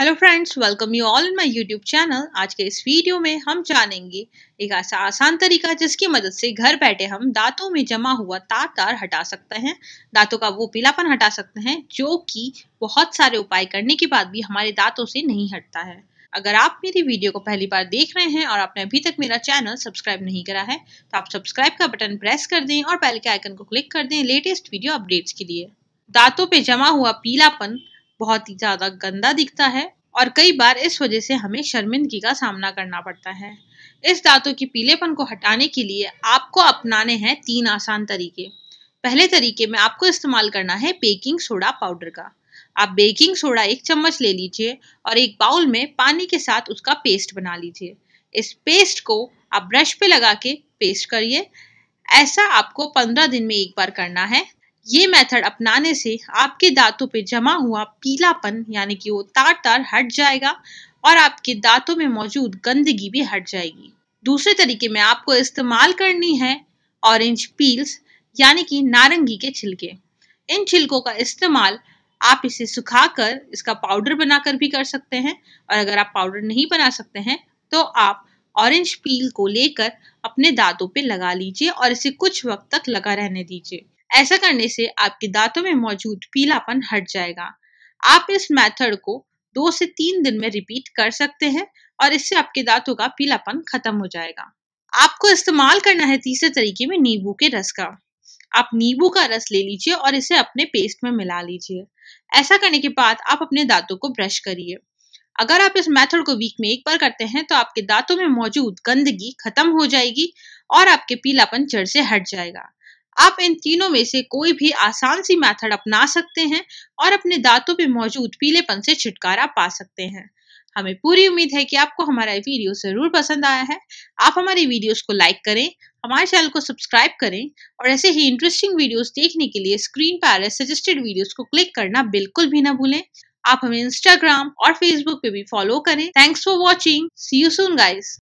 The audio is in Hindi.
hello friends welcome you all in my YouTube channel आज के इस वीडियो में हम जानेंगे एक ऐसा आसान तरीका जिसकी मदद से घर बैठे हम दांतों में जमा हुआ तार तार हटा सकते हैं दांतों का वो पीलापन हटा सकते हैं जो कि बहुत सारे उपाय करने के बाद भी हमारे दांतों से नहीं हटता है अगर आप मेरी वीडियो को पहली बार देख रहे हैं और आपने अभी तक मेरा चैनल सब्सक्राइब नहीं करा है तो आप सब्सक्राइब का बटन प्रेस कर दें और बेल के आइकन को क्लिक कर दें लेटेस्ट वीडियो अपडेट्स के लिए दांतों पर जमा हुआ पीलापन बहुत ही ज्यादा गंदा दिखता है और कई बार इस वजह से हमें शर्मिंदगी का सामना करना पड़ता है इस दांतों के पीलेपन को हटाने के लिए आपको अपनाने हैं तीन आसान तरीके पहले तरीके में आपको इस्तेमाल करना है बेकिंग सोडा पाउडर का आप बेकिंग सोडा एक चम्मच ले लीजिए और एक बाउल में पानी के साथ उसका पेस्ट बना लीजिए इस पेस्ट को आप ब्रश पे लगा के पेस्ट करिए ऐसा आपको 15 दिन में एक बार करना है ये मेथड अपनाने से आपके दांतों पे जमा हुआ पीलापन यानी कि वो तार तार हट जाएगा और आपके दांतों में मौजूद गंदगी भी हट जाएगी दूसरे तरीके में आपको इस्तेमाल करनी है ऑरेंज पील्स यानी कि नारंगी के छिलके इन छिलकों का इस्तेमाल आप इसे सुखाकर इसका पाउडर बनाकर भी कर सकते हैं और अगर आप पाउडर नहीं बना सकते हैं तो आप ऑरेंज पील को लेकर अपने दांतों पे लगा लीजिए और इसे कुछ वक्त तक लगा रहने दीजिए ऐसा करने से आपके दांतों में मौजूद पीलापन हट जाएगा आप इस मेथड को दो से तीन दिन में रिपीट कर सकते हैं और इससे आपके दांतों का पीलापन खत्म हो जाएगा आपको इस्तेमाल करना है तीसरे तरीके में नींबू के रस का आप नींबू का रस ले लीजिए और इसे अपने पेस्ट में मिला लीजिए ऐसा करने के बाद आप अपने दांतों को ब्रश करिए अगर आप इस मेथड को वीक में एक बार करते हैं तो आपके दांतों में मौजूद गंदगी खत्म हो जाएगी और आपके पीलापन जड़ से हट जाएगा आप इन तीनों में से कोई भी आसान सी मेथड अपना सकते हैं और अपने दांतों पे मौजूद पीलेपन से छुटकारा पा सकते हैं हमें पूरी उम्मीद है कि आपको हमारा वीडियो जरूर पसंद आया है आप हमारे वीडियोस को लाइक करें हमारे चैनल को सब्सक्राइब करें और ऐसे ही इंटरेस्टिंग वीडियोस देखने के लिए स्क्रीन पर आ रहे सजेस्टेड वीडियोस को क्लिक करना बिल्कुल भी ना भूलें आप हमें इंस्टाग्राम और फेसबुक पे भी फॉलो करें thanks for watching see you soon guys